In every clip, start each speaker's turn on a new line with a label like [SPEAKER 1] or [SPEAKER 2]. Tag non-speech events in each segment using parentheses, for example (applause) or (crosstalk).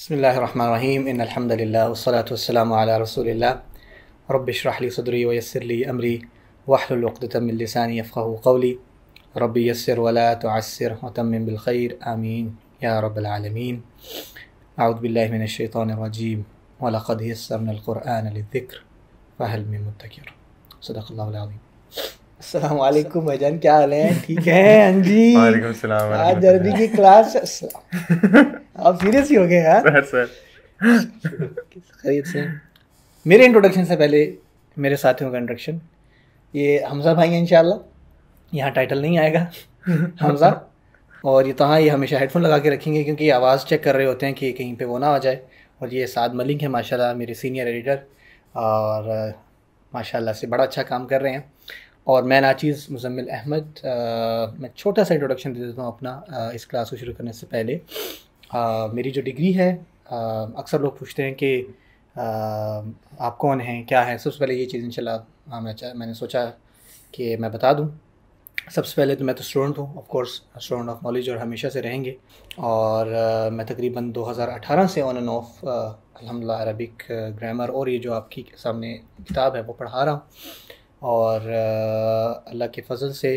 [SPEAKER 1] بسم الله الرحمن الرحيم إن الحمد لله والصلاة والسلام على رسول الله رب اشرح لي صدري ويسر لي أمري واحلل عقدة من لساني يفقه قولي ربي يسر ولا تعسر وتمم بالخير آمين يا رب العالمين أعوذ بالله من الشيطان الرجيم ولقد يسرنا القرآن للذكر فهل من مدكر صدق الله العظيم السلام عليكم भाईजान क्या हाल है ठीक है हाँ जी वालेकुम सलाम आज अरबी की क्लास आप सीरियस ही हो गए यार सर खरीद से तो- मेरे इंट्रोडक्शन से पहले मेरे साथियों का इंट्रोडक्शन ये हमजा भाई हैं इनशाला यहाँ टाइटल नहीं आएगा हमजा और ये तो हाँ ये हमेशा हेडफोन लगा के रखेंगे क्योंकि आवाज़ चेक कर रहे होते हैं कि कहीं पे वो ना आ जाए और ये साद मलिक है माशाल्लाह मेरे सीनियर एडिटर और माशाल्लाह से बड़ा अच्छा काम कर रहे हैं और मैं नाचीज़ मुजम्मिल अहमद मैं छोटा सा इंट्रोडक्शन दे देता हूँ अपना आ, इस क्लास को शुरू करने से पहले मेरी जो डिग्री है अक्सर लोग पूछते हैं कि आप कौन हैं क्या है सबसे पहले ये चीज़ इन मैं मैंने सोचा कि मैं बता दूं सबसे पहले तो मैं तो स्टूडेंट हूँ ऑफकोर्स स्टूडेंट ऑफ नॉलेज और हमेशा से रहेंगे और आ, मैं तकरीबन 2018 से ऑन एंड ऑफ अलहमदिल्ला अरबिक ग्रामर और ये जो आपकी सामने किताब है वो पढ़ा रहा हूँ और अल्लाह के फजल से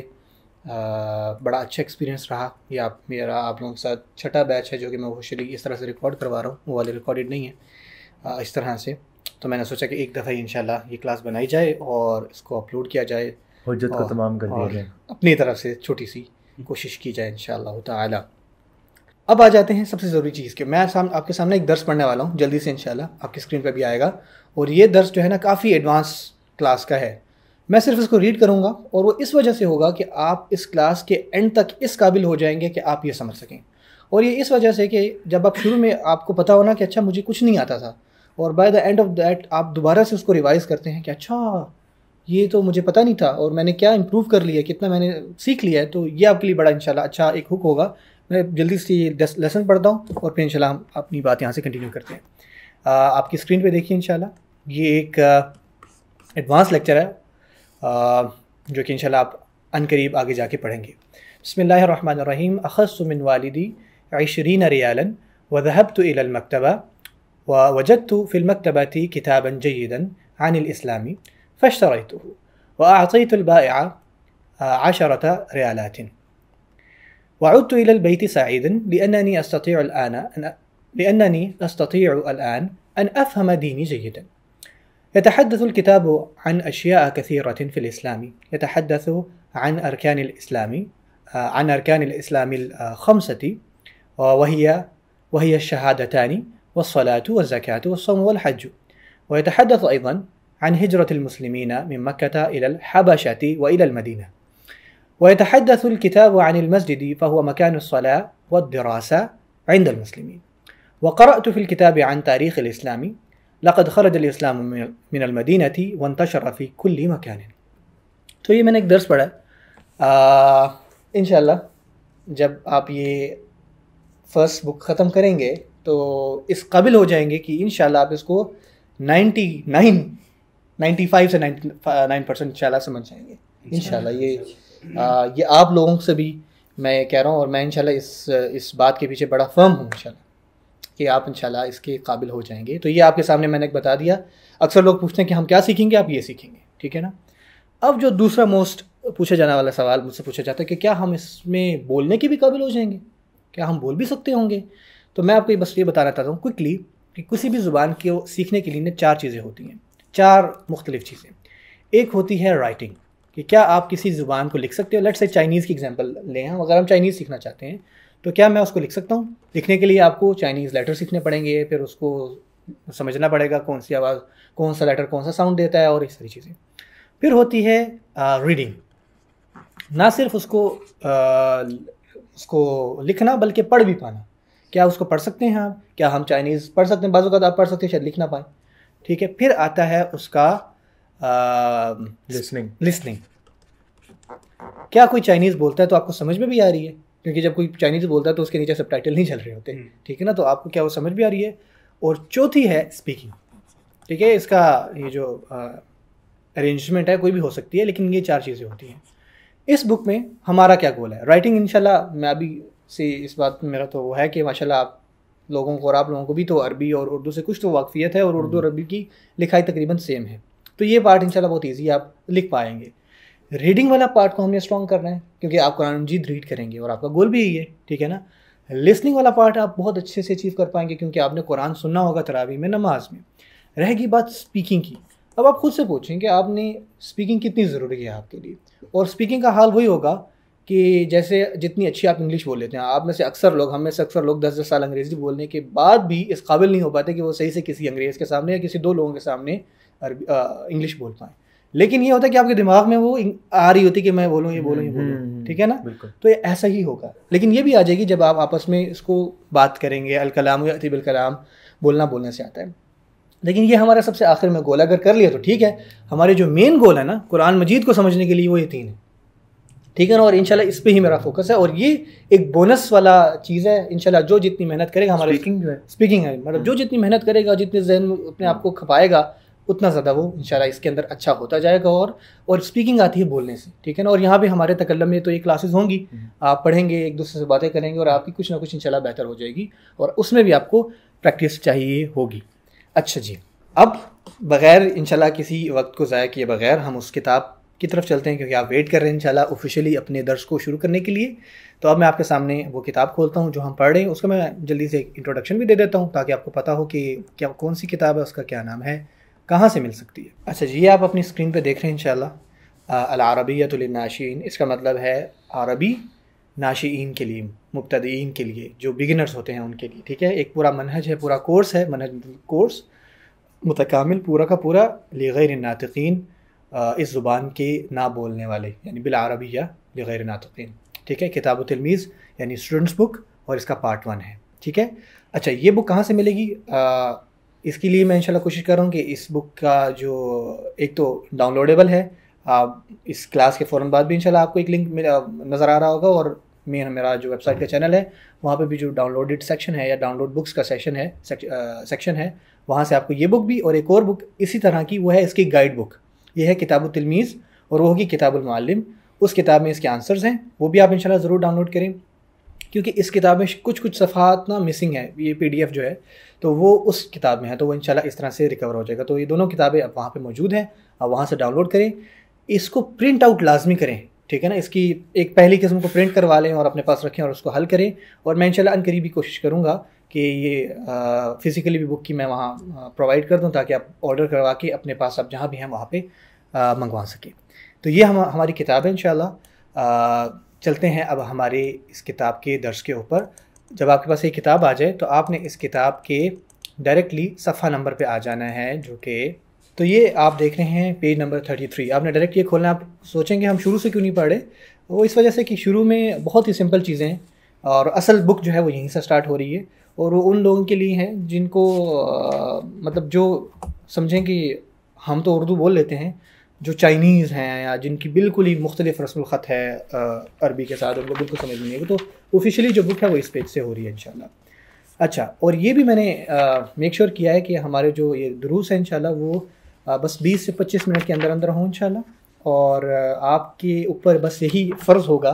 [SPEAKER 1] बड़ा अच्छा एक्सपीरियंस रहा ये आप मेरा आप लोगों के साथ छठा बैच है जो कि मैं ऑफिशियली इस तरह से रिकॉर्ड करवा रहा हूँ वो वाले रिकॉर्डेड नहीं है इस तरह से तो मैंने सोचा कि एक दफ़ा ही इनशाला ये क्लास बनाई जाए और इसको अपलोड किया जाए को तमाम कर दिया अपनी तरफ से छोटी सी कोशिश की जाए इन ताला अब आ जाते हैं सबसे ज़रूरी चीज़ के मैं साम, आपके सामने एक दर्स पढ़ने वाला हूँ जल्दी से इंशाल्लाह आपकी स्क्रीन पर भी आएगा और ये दर्स जो है ना काफ़ी एडवांस क्लास का है मैं सिर्फ इसको रीड करूँगा और वो इस वजह से होगा कि आप इस क्लास के एंड तक इस काबिल हो जाएंगे कि आप ये समझ सकें और ये इस वजह से कि जब आप शुरू में आपको पता होना कि अच्छा मुझे कुछ नहीं आता था और by the end of that आप दोबारा से उसको रिवाइज़ करते हैं कि अच्छा ये तो मुझे पता नहीं था और मैंने क्या इम्प्रूव कर लिया कितना मैंने सीख लिया है तो ये आपके लिए बड़ा इनशाला अच्छा एक हुक होगा मैं जल्दी से ये लेसन पढ़ता हूँ और फिर इनशाला हम अपनी बात यहाँ से कंटिन्यू करते हैं आपकी स्क्रीन पर देखिए इनशाला ये एक एडवांस लेक्चर है جو کہ انشاءاللہ آپ ان قریب آگے جا کے پڑھیں گے بسم اللہ الرحمن الرحیم اخذت من والدی عشرین ریالا وذهبت الى المكتبه ووجدت في المكتبه كتابا جيدا عن الاسلام فاشتريته واعطيت البائعه عشره ريالات وعدت الى البيت سعيدا لانني استطيع الان لانني استطيع الان ان افهم ديني جيدا يتحدث الكتاب عن أشياء كثيرة في الإسلام يتحدث عن أركان الإسلام آه، عن أركان الإسلام الخمسة وهي وهي الشهادتان والصلاة والزكاة والصوم والحج ويتحدث أيضا عن هجرة المسلمين من مكة إلى الحبشة وإلى المدينة ويتحدث الكتاب عن المسجد فهو مكان الصلاة والدراسة عند المسلمين وقرأت في الكتاب عن تاريخ الإسلام लक़द खरज इस्लाम मिन अलमदीना थी वन तशरफ़ी कुल्ली मकान तो ये मैंने एक दर्स पढ़ा इन जब आप ये फ़र्स्ट बुक ख़त्म करेंगे तो इस काबिल हो जाएंगे कि इन शाला आप इसको नाइन्टी नाइन नाइन्टी फाइव से नाइन्टी नाइन परसेंट इन समझ जाएंगे इन ये आ, ये आप लोगों से भी मैं कह रहा हूँ और मैं इनशाला इस इस बात के पीछे बड़ा फर्म हूँ इन कि आप इंशाल्लाह इसके काबिल हो जाएंगे तो ये आपके सामने मैंने बता दिया अक्सर लोग पूछते हैं कि हम क्या सीखेंगे आप ये सीखेंगे ठीक है ना अब जो दूसरा मोस्ट पूछा जाने वाला सवाल मुझसे पूछा जाता है कि क्या हम इसमें बोलने के भी काबिल हो जाएंगे क्या हम बोल भी सकते होंगे तो मैं आपको बस ये बताना चाहता हूँ क्विकली कि किसी भी ज़ुबान को सीखने के लिए चार चीज़ें होती हैं चार मुख्तलिफ चीज़ें एक होती है राइटिंग कि क्या आप किसी ज़ुबान को लिख सकते हो लेट्स से चाइनीज़ की एग्जांपल लें हम अगर हम चाइनीज़ सीखना चाहते हैं तो क्या मैं उसको लिख सकता हूँ लिखने के लिए आपको चाइनीज़ लेटर सीखने पड़ेंगे फिर उसको समझना पड़ेगा कौन सी आवाज़ कौन सा लेटर कौन सा साउंड देता है और ये सारी चीज़ें फिर होती है रीडिंग ना सिर्फ उसको आ, उसको लिखना बल्कि पढ़ भी पाना क्या उसको पढ़ सकते हैं आप क्या हम चाइनीज़ पढ़ सकते हैं बाज़ तो आप पढ़ सकते हैं शायद लिख ना पाए ठीक है फिर आता है उसका लिसनिंग लिसनिंग क्या कोई चाइनीज़ बोलता है तो आपको समझ में भी आ रही है क्योंकि जब कोई चाइनीज़ बोलता है तो उसके नीचे सब नहीं चल रहे होते हम्म। ठीक है ना तो आपको क्या वो समझ भी आ रही है और चौथी है स्पीकिंग ठीक है इसका ये जो अरेंजमेंट है कोई भी हो सकती है लेकिन ये चार चीज़ें होती हैं इस बुक में हमारा क्या गोल है राइटिंग इनशाला मैं अभी से इस बात मेरा तो वो है कि माशाल्लाह आप लोगों को और आप लोगों को भी तो अरबी और उर्दू से कुछ तो वाकफियत है और उर्दू और हम्म। अरबी की लिखाई तकरीबन सेम है तो ये पार्ट इनशाला बहुत ईजी आप लिख पाएंगे रीडिंग वाला पार्ट को हमने स्ट्रॉन्ग करना है क्योंकि आप कुरान मजीद रीड करेंगे और आपका गोल भी यही है ठीक है ना लिसनिंग वाला पार्ट आप बहुत अच्छे से अचीव कर पाएंगे क्योंकि आपने कुरान सुनना होगा तरावी में नमाज में रहेगी बात स्पीकिंग की अब आप खुद से पूछें कि आपने स्पीकिंग कितनी ज़रूरी है आपके लिए और स्पीकिंग का हाल वही होगा कि जैसे जितनी अच्छी आप इंग्लिश बोल लेते हैं आप में से अक्सर लोग हम में से अक्सर लोग दस दस साल अंग्रेज़ी बोलने के बाद भी इस काबिल नहीं हो पाते कि वो सही से किसी अंग्रेज़ के सामने या किसी दो लोगों के सामने इंग्लिश बोल पाएँ लेकिन ये होता है कि आपके दिमाग में वो आ रही होती है कि मैं बोलूँ ये बोलूँ ये हम्म, बोलूँ हम्म, ठीक है ना तो ये ऐसा ही होगा लेकिन ये भी आ जाएगी जब आप आपस में इसको बात करेंगे अलकलाम या अतिब कलाम बोलना बोलने से आता है लेकिन ये हमारा सबसे आखिर में गोल अगर कर लिया तो ठीक है हमारे जो मेन गोल है ना कुरान मजीद को समझने के लिए वो ये तीन है ठीक है ना और इनशाला इस पर ही मेरा फोकस है और ये एक बोनस वाला चीज़ है इनशाला जो जितनी मेहनत करेगा हमारे स्पीकिंग है स्पीकिंग है मतलब जो जितनी मेहनत करेगा जितने जहन अपने आप को खपाएगा उतना ज़्यादा वो इन इसके अंदर अच्छा होता जाएगा और और स्पीकिंग आती है बोलने से ठीक है ना और यहाँ भी हमारे तकल्लम में तो ये क्लासेस होंगी हम्म। आप पढ़ेंगे एक दूसरे से बातें करेंगे और आपकी कुछ ना कुछ इन बेहतर हो जाएगी और उसमें भी आपको प्रैक्टिस चाहिए होगी अच्छा जी अब बग़ैर इन किसी वक्त को ज़ाया किए बगैर हम उस किताब की तरफ चलते हैं क्योंकि आप वेट कर रहे हैं इनशाला ऑफिशियली अपने दर्श को शुरू करने के लिए तो अब मैं आपके सामने वो किताब खोलता हूँ जो हम पढ़ रहे हैं उसका मैं जल्दी से एक इंट्रोडक्शन भी दे देता हूँ ताकि आपको पता हो कि क्या कौन सी किताब है उसका क्या नाम है कहाँ से मिल सकती है अच्छा जी आप अपनी स्क्रीन पर देख रहे हैं इंशाल्लाह अलारबियतुलनाशीन इसका मतलब है अरबी नाशीन के लिए मुबतदीन के लिए जो बिगिनर्स होते हैं उनके लिए ठीक है एक पूरा मनहज है पूरा कोर्स है मनहज कोर्स मुतकामिल पूरा का पूरा लेर नातकिन इस ज़ुबान के ना बोलने वाले यानी बिल अरबी या ग़ैर नातक़ीन ठीक है किताब तलमीज़ यानी स्टूडेंट्स बुक और इसका पार्ट वन है ठीक है अच्छा ये बुक कहाँ से मिलेगी इसके लिए मैं इंशाल्लाह कोशिश कर रहा हूँ कि इस बुक का जो एक तो डाउनलोडेबल है आप इस क्लास के फ़ौर बाद भी इंशाल्लाह आपको एक लिंक नज़र आ रहा होगा और मेन मेरा जो वेबसाइट का चैनल है वहाँ पे भी जो डाउनलोडेड सेक्शन है या डाउनलोड बुक्स का सेशन है सेक्शन है वहाँ से आपको ये बुक भी और एक और बुक इसी तरह की वो है इसकी गाइड बुक ये है किताब तलमीज़ और वो होगी किताबुलमालम उस किताब में इसके आंसर्स हैं वो भी आप इंशाल्लाह ज़रूर डाउनलोड करें क्योंकि इस किताब में कुछ कुछ सफ़ात ना मिसिंग है ये पी जो है तो वो उस किताब में है तो वो इंशाल्लाह इस तरह से रिकवर हो जाएगा तो ये दोनों किताबें अब वहाँ पर मौजूद हैं आप वहाँ से डाउनलोड करें इसको प्रिंट आउट लाजमी करें ठीक है ना इसकी एक पहली किस्म को प्रिंट करवा लें और अपने पास रखें और उसको हल करें और मैं इनशाला अनकरीब कोशिश करूँगा कि ये फ़िज़िकली भी बुक की मैं वहाँ प्रोवाइड कर दूँ ताकि आप ऑर्डर करवा के अपने पास आप जहाँ भी हैं वहाँ पर मंगवा सकें तो ये हम हमारी किताब है इन चलते हैं अब हमारी इस किताब के दर्श के ऊपर जब आपके पास ये किताब आ जाए तो आपने इस किताब के डायरेक्टली सफ़ा नंबर पे आ जाना है जो कि तो ये आप देख रहे हैं पेज नंबर थर्टी थ्री आपने डायरेक्ट ये खोलना आप सोचेंगे हम शुरू से क्यों नहीं पढ़े वो इस वजह से कि शुरू में बहुत ही सिंपल चीज़ें हैं और असल बुक जो है वो यहीं से स्टार्ट हो रही है और वो उन लोगों के लिए हैं जिनको आ, मतलब जो समझें कि हम तो उर्दू बोल लेते हैं जो चाइनीज़ हैं या जिनकी बिल्कुल ही मुख्तलिफ रस्म ख़त है अरबी के साथ उनको बिल्कुल समझ नहीं है तो ऑफिशियली जो बुक है वो इस पेज से हो रही है इन अच्छा और ये भी मैंने मेक श्योर sure किया है कि हमारे जो ये दरूस हैं इन वो आ, बस 20 से 25 मिनट के अंदर अंदर हों इन और आपके ऊपर बस यही फ़र्ज़ होगा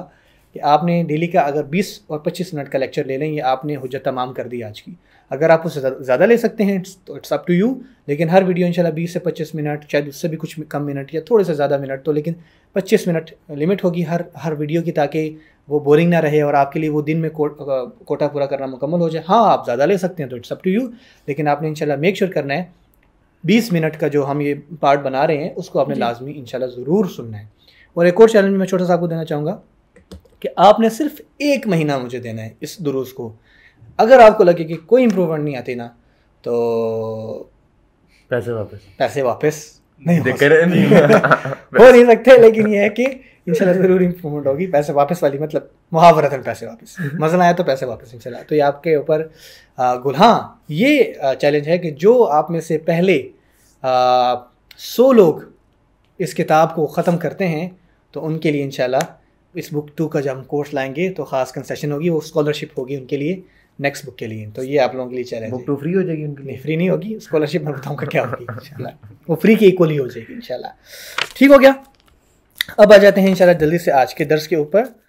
[SPEAKER 1] कि आपने डेली का अगर 20 और 25 मिनट का लेक्चर ले लें ये आपने हजत तमाम कर दी आज की अगर आप उससे ज़्यादा ले सकते हैं तो इट्स अप टू यू लेकिन हर वीडियो इंशाल्लाह 20 से 25 मिनट शायद उससे भी कुछ कम मिनट या थोड़े से ज़्यादा मिनट तो लेकिन 25 मिनट लिमिट होगी हर हर वीडियो की ताकि वो बोरिंग ना रहे और आपके लिए वो दिन में को, कोटा पूरा करना मुकम्मल हो जाए हाँ आप ज़्यादा ले सकते हैं तो इट्स अप टू यू लेकिन आपने इनशाला मेक श्योर करना है बीस मिनट का जो हम ये पार्ट बना रहे हैं उसको आपने लाजमी इनशाला ज़रूर सुनना है और एक और चैलेंज मैं छोटा सा आपको देना चाहूँगा कि आपने सिर्फ एक महीना मुझे देना है इस दुरुस्त को अगर आपको लगे कि कोई इम्प्रूवमेंट नहीं आती ना तो पैसे वापस पैसे वापस नहीं हो, नहीं (laughs) हो नहीं सकते लेकिन ये है कि इंशाल्लाह ज़रूर इम्प्रूवमेंट होगी पैसे वापस वाली मतलब मुहावरत है पैसे वापस मजा आया तो पैसे वापस इंशाल्लाह तो ये आपके ऊपर गुल हाँ ये चैलेंज है कि जो आप में से पहले सौ लोग इस किताब को ख़त्म करते हैं तो उनके लिए इंशाल्लाह इस बुक टू का जब हम कोर्स लाएंगे तो ख़ास कंसेशन होगी वो स्कॉलरशिप होगी उनके लिए नेक्स्ट बुक के लिए तो ये आप लोगों के लिए चैलेंज बुक तो फ्री हो जाएगी उनके लिए फ्री नहीं होगी स्कॉलरशिप मैं बताऊँगा क्या होगी इंशाल्लाह (laughs) वो फ्री के इक्वली हो जाएगी इंशाल्लाह ठीक हो गया अब आ जाते हैं इंशाल्लाह जल्दी से आज के दर्ज के ऊपर